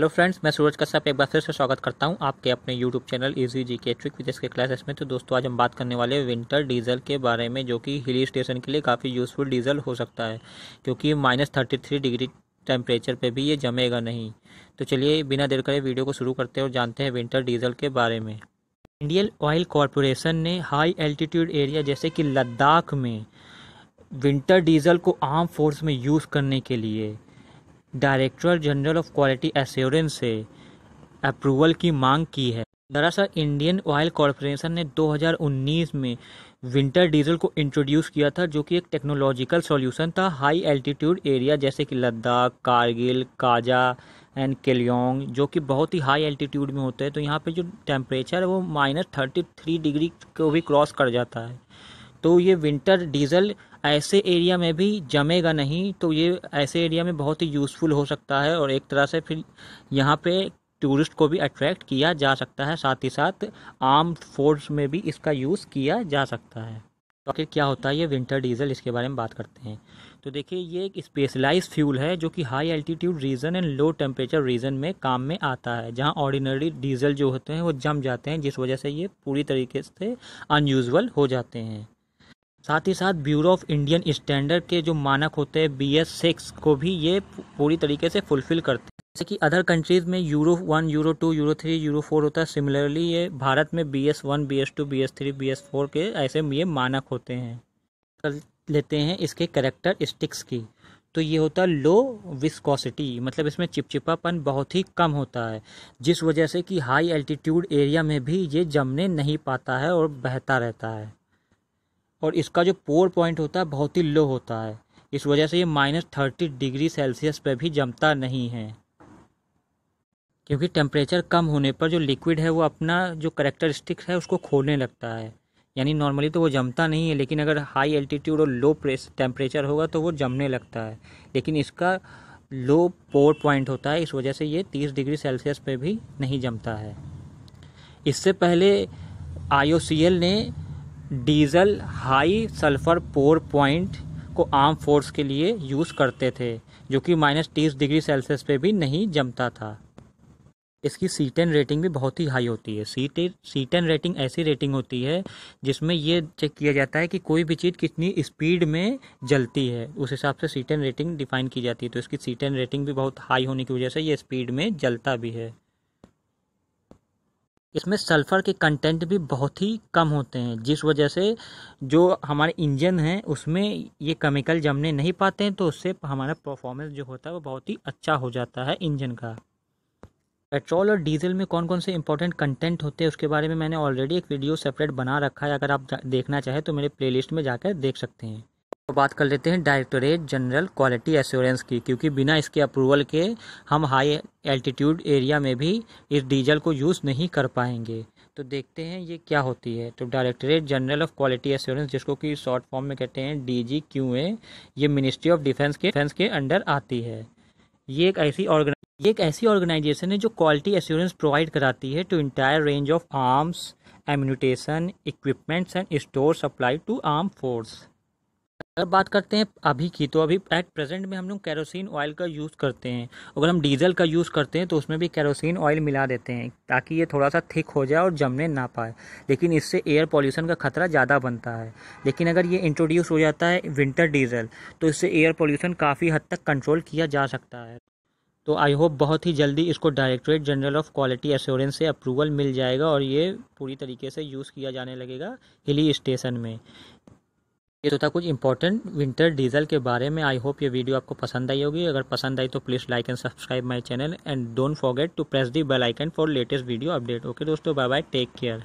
hello friends मैं सूरज कश्यप एक बार फिर से स्वागत करता हूं आपके अपने यूट्यूब चैनल इजी जी के ट्रिक विदेश के क्लासेस में तो दोस्तों आज हम बात करने वाले हैं विंटर डीजल के बारे में जो कि हिली स्टेशन के लिए काफ़ी यूज़फुल डीजल हो सकता है क्योंकि minus thirty three degree temperature पर भी ये जमेगा नहीं तो चलिए बिना देर करे वीडियो को शुरू करते हैं और जानते हैं विंटर डीजल के बारे में इंडियन ऑयल कॉरपोरेशन ने हाई एल्टीट्यूड एरिया जैसे कि लद्दाख में विंटर डीजल को आर्म फोर्स में यूज़ करने के लिए director general of quality assurance से अप्रूवल की मांग की है दरअसल इंडियन ऑयल कॉरपोरेशन ने 2019 में विंटर डीजल को इंट्रोड्यूस किया था जो कि एक टेक्नोलॉजिकल सॉल्यूशन था हाई एल्टीट्यूड एरिया जैसे कि लद्दाख कारगिल काजा एंड केलियोंग जो कि बहुत ही हाई एल्टीट्यूड में होते हैं तो यहाँ पे जो टेम्परेचर है वो माइनस थर्टी थ्री डिग्री को भी क्रॉस कर जाता है तो ये विंटर डीजल ऐसे एरिया में भी जमेगा नहीं तो ये ऐसे एरिया में बहुत ही यूज़फुल हो सकता है और एक तरह से फिर यहाँ पे टूरिस्ट को भी अट्रैक्ट किया जा सकता है साथ ही साथ आर्म फोर्स में भी इसका यूज़ किया जा सकता है तो आखिर क्या होता है ये विंटर डीजल इसके बारे में बात करते हैं तो देखिए ये एक स्पेशलाइज फ्यूल है जो कि high altitude region and low temperature region में काम में आता है जहाँ ऑर्डिनरी डीजल जो होते हैं वो जम जाते हैं जिस वजह से ये पूरी तरीके से अनयूजल हो जाते हैं साथ ही साथ ब्यूरो ऑफ इंडियन स्टैंडर्ड के जो मानक होते हैं बी एस सिक्स को भी ये पूरी तरीके से फुलफिल करते हैं जैसे कि अदर कंट्रीज़ में Euro one Euro two Euro three Euro four होता है सिमिलरली ये भारत में B S one B S two B S three B S four के ऐसे ये मानक होते हैं कर लेते हैं इसके करेक्टर स्टिक्स की तो ये होता है लो विस्कोसिटी मतलब इसमें चिपचिपापन बहुत ही कम होता है जिस वजह से कि हाई एल्टीट्यूड एरिया में भी ये जमने नहीं पाता है और बहता रहता है और इसका जो पोर पॉइंट होता है बहुत ही लो होता है इस वजह से ये माइनस थर्टी डिग्री सेल्सियस पर भी जमता नहीं है क्योंकि टेम्परेचर कम होने पर जो लिक्विड है वो अपना जो करेक्टरिस्टिक्स है उसको खोने लगता है यानी नॉर्मली तो वो जमता नहीं है लेकिन अगर हाई एल्टीट्यूड और लो प्रेस टेम्परेचर होगा तो वो जमने लगता है लेकिन इसका लो पोर पॉइंट होता है इस वजह से ये तीस डिग्री सेल्सियस पर भी नहीं जमता है इससे पहले आई ने diesel high sulphur pour point को आर्म फोर्स के लिए यूज़ करते थे जो कि माइनस तीस डिग्री सेल्सियस पे भी नहीं जमता था इसकी सी टेन रेटिंग भी बहुत ही हाई होती है सी टे सी टेन रेटिंग ऐसी रेटिंग होती है जिसमें ये चेक किया जाता है कि कोई भी चीज़ कितनी स्पीड में जलती है उस हिसाब से सी टेन रेटिंग डिफाइन की जाती है तो इसकी सी टेन रेटिंग भी बहुत हाई होने की वजह से ये स्पीड में जलता भी है इसमें सल्फ़र के कंटेंट भी बहुत ही कम होते हैं जिस वजह से जो हमारे इंजन हैं उसमें ये केमिकल जमने नहीं पाते हैं तो उससे हमारा परफॉर्मेंस जो होता है वो बहुत ही अच्छा हो जाता है इंजन का पेट्रोल और डीजल में कौन कौन से इंपॉर्टेंट कंटेंट होते हैं उसके बारे में मैंने ऑलरेडी एक वीडियो सेपरेट बना रखा है अगर आप देखना चाहें तो मेरे प्लेलिस्ट में जाकर देख सकते हैं तो बात कर लेते हैं डायरेक्टोरेट जनरल क्वालिटी एश्योरेंस की क्योंकि बिना इसके अप्रूवल के हम हाई एल्टीट्यूड एरिया में भी इस डीजल को यूज़ नहीं कर पाएंगे तो देखते हैं ये क्या होती है तो directorate general of quality assurance जिसको कि शॉर्ट फॉर्म में कहते हैं डी जी क्यू ए ये मिनिस्ट्री ऑफ डिफेंस के डिफेंस के अंडर आती है ये एक ऐसी ये एक ऐसी ऑर्गेनाइजेशन है जो क्वालिटी एश्योरेंस प्रोवाइड कराती है to entire range of arms ammunition equipments and store supply to arm force अगर बात करते हैं अभी की तो अभी एट प्रेजेंट में हम लोग कैरोसिन ऑयल का यूज़ करते हैं अगर हम डीजल का यूज़ करते हैं तो उसमें भी कैरोसिन ऑयल मिला देते हैं ताकि ये थोड़ा सा थिक हो जाए और जमने ना पाए लेकिन इससे एयर पोल्यूशन का खतरा ज़्यादा बनता है लेकिन अगर ये इंट्रोड्यूस हो जाता है विंटर डीजल तो इससे एयर पॉल्यूशन काफ़ी हद तक कंट्रोल किया जा सकता है तो आई होप बहुत ही जल्दी इसको directorate general of quality assurance से अप्रूवल मिल जाएगा और ये पूरी तरीके से यूज़ किया जाने लगेगा हिली स्टेशन में ये तो था कुछ इंपॉर्टेंट विंटर डीजल के बारे में आई होप ये वीडियो आपको पसंद आई होगी अगर पसंद आई तो please like and subscribe my channel and don't forget to press the bell icon for latest video update okay दोस्तों बाय बाय टेक केयर